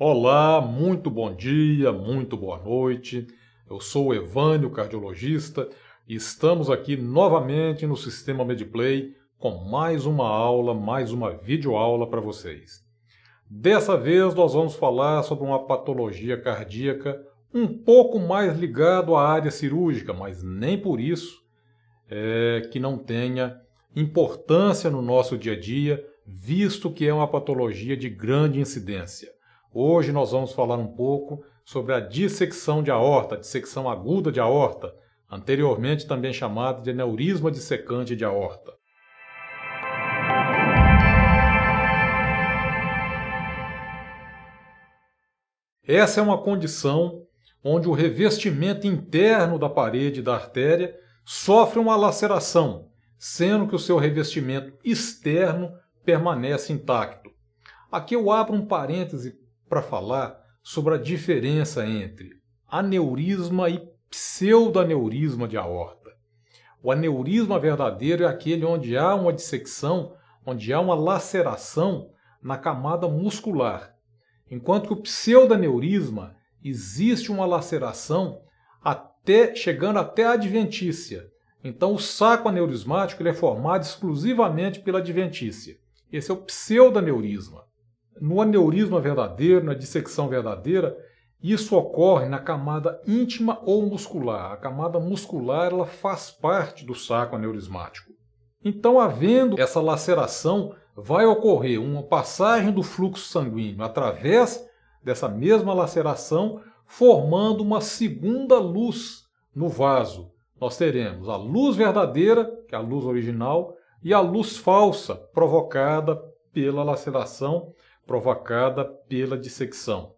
Olá, muito bom dia, muito boa noite. Eu sou o Evânio, cardiologista, e estamos aqui novamente no Sistema Medplay com mais uma aula, mais uma videoaula para vocês. Dessa vez nós vamos falar sobre uma patologia cardíaca um pouco mais ligado à área cirúrgica, mas nem por isso é, que não tenha importância no nosso dia a dia, visto que é uma patologia de grande incidência. Hoje nós vamos falar um pouco sobre a dissecção de aorta, dissecção aguda de aorta, anteriormente também chamada de aneurisma dissecante de aorta. Essa é uma condição onde o revestimento interno da parede da artéria sofre uma laceração, sendo que o seu revestimento externo permanece intacto. Aqui eu abro um parêntese para falar sobre a diferença entre aneurisma e pseudoaneurisma de aorta. O aneurisma verdadeiro é aquele onde há uma dissecção, onde há uma laceração na camada muscular, enquanto que o pseudoaneurisma existe uma laceração até chegando até a adventícia. Então o saco aneurismático ele é formado exclusivamente pela adventícia. Esse é o pseudoaneurisma no aneurisma verdadeiro, na dissecção verdadeira, isso ocorre na camada íntima ou muscular. A camada muscular ela faz parte do saco aneurismático. Então, havendo essa laceração, vai ocorrer uma passagem do fluxo sanguíneo através dessa mesma laceração, formando uma segunda luz no vaso. Nós teremos a luz verdadeira, que é a luz original, e a luz falsa provocada pela laceração provocada pela dissecção.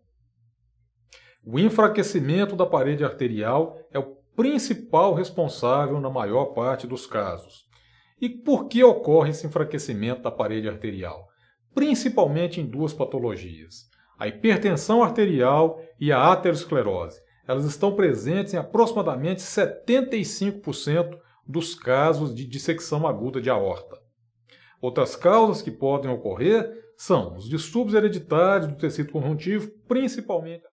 O enfraquecimento da parede arterial é o principal responsável na maior parte dos casos. E por que ocorre esse enfraquecimento da parede arterial? Principalmente em duas patologias: a hipertensão arterial e a aterosclerose. Elas estão presentes em aproximadamente 75% dos casos de dissecção aguda de aorta. Outras causas que podem ocorrer são os distúrbios hereditários do tecido conjuntivo, principalmente